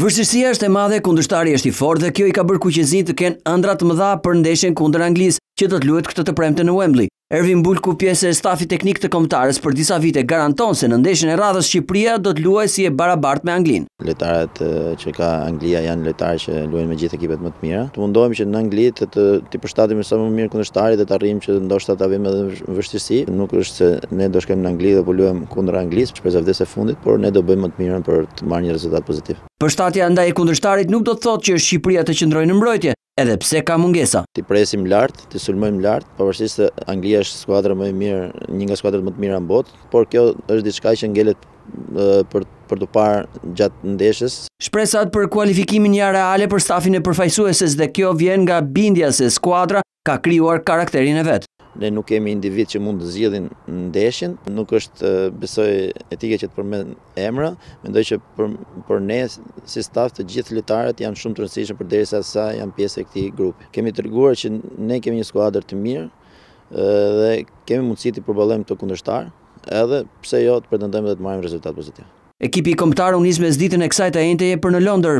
Vështirësia është e madhe, kundërshtari është i fortë dhe kjo i ka bërë kuqezin të kenë ëndra të mëdha për ndeshjen kundër Anglisë që do të luhet këtë të premte në Wembley. Ervin Bulku, pjesë e stafi teknik të komtarës, për disa vite garanton se në ndeshën e radhës Shqipëria do të luaj si e barabart me Anglin. Letarët që ka Anglia janë letarë që luajnë me gjithë ekipet më të mira. Të mundohem që në Angli të të të përshtatim e sa më mirë kundështari dhe të arrim që ndoshta të avim edhe në vështirësi. Nuk është se ne do shkem në Angli dhe po luajmë kundër Anglis, që për zavdese fundit, por ne do bëjmë më të mirën për të marrë një rezultat pozitiv. Përshtatja ndaj kundërshtarit nuk do të thotë që Shqipëria të qëndrojë në mbrojtje, edhe pse ka mungesa. Ti presim lartë, ti sulmojmë lartë, përvërsisht se Anglia është skuadra më e mirë, një nga skuadrat më të mira në botë, por kjo është diçka që ngelet për për të parë gjatë ndeshës. Shpresat për kualifikimin ja reale për stafin e përfaqësueses dhe kjo vjen nga bindja se skuadra ka krijuar karakterin e vet ne nuk kemi individ që mund të zgjidhin ndeshjen, nuk është besoj etike që të përmend emra, mendoj që për, për ne si staf të gjithë lojtarët janë shumë të rëndësishëm për derisa sa janë pjesë e këtij grupi. Kemi treguar që ne kemi një skuadër të mirë dhe kemi mundësi të përballojmë këto kundërshtar, edhe pse jo të pretendojmë dhe të marrim rezultat pozitiv. Ekipi i u nis mes ditën e kësaj të enteje për në Londër.